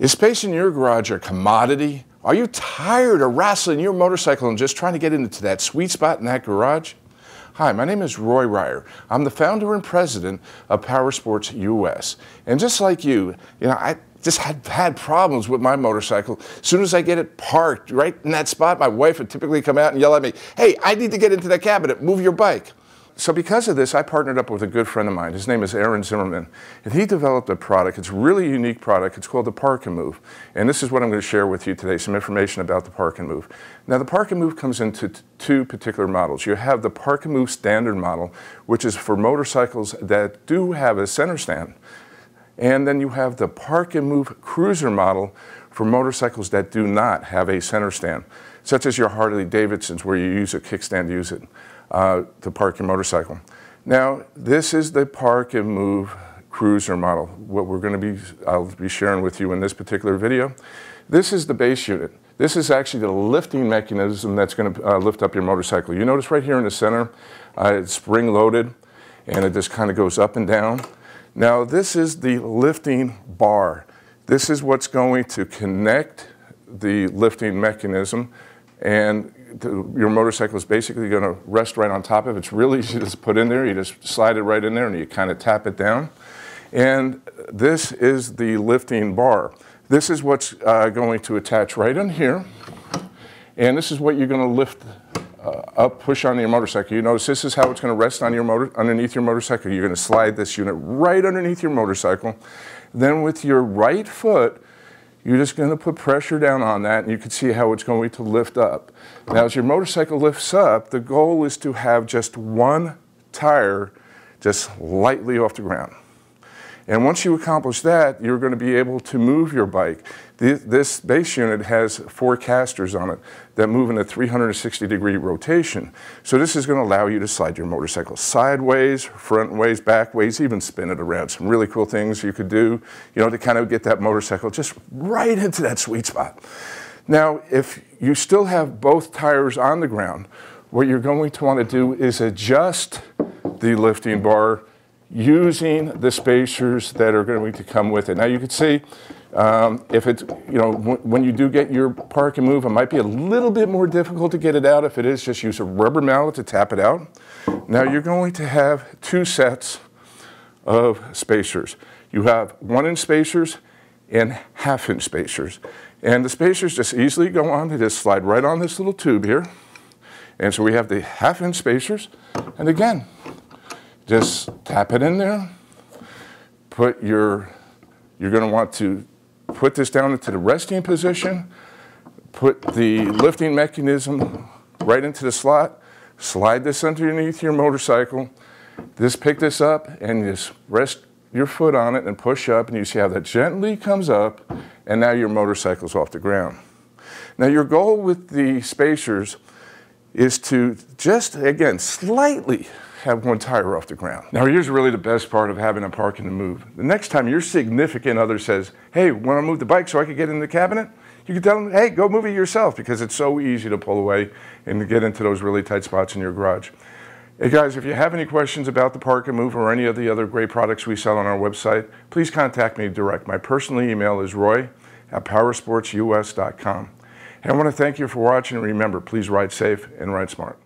Is space in your garage a commodity? Are you tired of wrestling your motorcycle and just trying to get into that sweet spot in that garage? Hi, my name is Roy Ryer. I'm the founder and president of Power Sports US. And just like you, you know, I just had had problems with my motorcycle. As soon as I get it parked right in that spot, my wife would typically come out and yell at me, "Hey, I need to get into that cabinet. Move your bike." so because of this, I partnered up with a good friend of mine. His name is Aaron Zimmerman, and he developed a product. It's a really unique product. It's called the Park and Move, and this is what I'm going to share with you today, some information about the Park and Move. Now, the Park and Move comes into two particular models. You have the Park and Move standard model, which is for motorcycles that do have a center stand, and then you have the Park and Move cruiser model for motorcycles that do not have a center stand such as your Harley Davidsons where you use a kickstand to use it uh, to park your motorcycle. Now, this is the park and move cruiser model, what we're gonna be, I'll be sharing with you in this particular video. This is the base unit. This is actually the lifting mechanism that's gonna uh, lift up your motorcycle. You notice right here in the center, uh, it's spring loaded and it just kind of goes up and down. Now this is the lifting bar. This is what's going to connect the lifting mechanism and the, your motorcycle is basically going to rest right on top of it. It's really easy to put in there. You just slide it right in there and you kind of tap it down. And this is the lifting bar. This is what's uh, going to attach right in here. And this is what you're going to lift uh, up, push on your motorcycle. You notice this is how it's going to rest on your motor, underneath your motorcycle. You're going to slide this unit right underneath your motorcycle. Then with your right foot, you're just going to put pressure down on that, and you can see how it's going to lift up. Now, as your motorcycle lifts up, the goal is to have just one tire just lightly off the ground. And once you accomplish that, you're going to be able to move your bike. This base unit has four casters on it that move in a 360 degree rotation. So this is going to allow you to slide your motorcycle sideways, front ways, back ways, even spin it around. Some really cool things you could do, you know, to kind of get that motorcycle just right into that sweet spot. Now, if you still have both tires on the ground, what you're going to want to do is adjust the lifting bar using the spacers that are going to come with it. Now you can see um, if it's, you know, when you do get your park and move, it might be a little bit more difficult to get it out. If it is, just use a rubber mallet to tap it out. Now you're going to have two sets of spacers. You have one inch spacers and half inch spacers. And the spacers just easily go on, they just slide right on this little tube here. And so we have the half inch spacers. And again, just tap it in there. Put your, you're gonna want to put this down into the resting position, put the lifting mechanism right into the slot, slide this underneath your motorcycle, just pick this up and just rest your foot on it and push up and you see how that gently comes up and now your motorcycle's off the ground. Now your goal with the spacers is to just, again, slightly have one tire off the ground. Now, here's really the best part of having a parking to move. The next time your significant other says, hey, want to move the bike so I can get in the cabinet? You can tell them, hey, go move it yourself because it's so easy to pull away and to get into those really tight spots in your garage. Hey guys, if you have any questions about the Park and Move or any of the other great products we sell on our website, please contact me direct. My personal email is roy at powersportsus.com. And I want to thank you for watching. Remember, please ride safe and ride smart.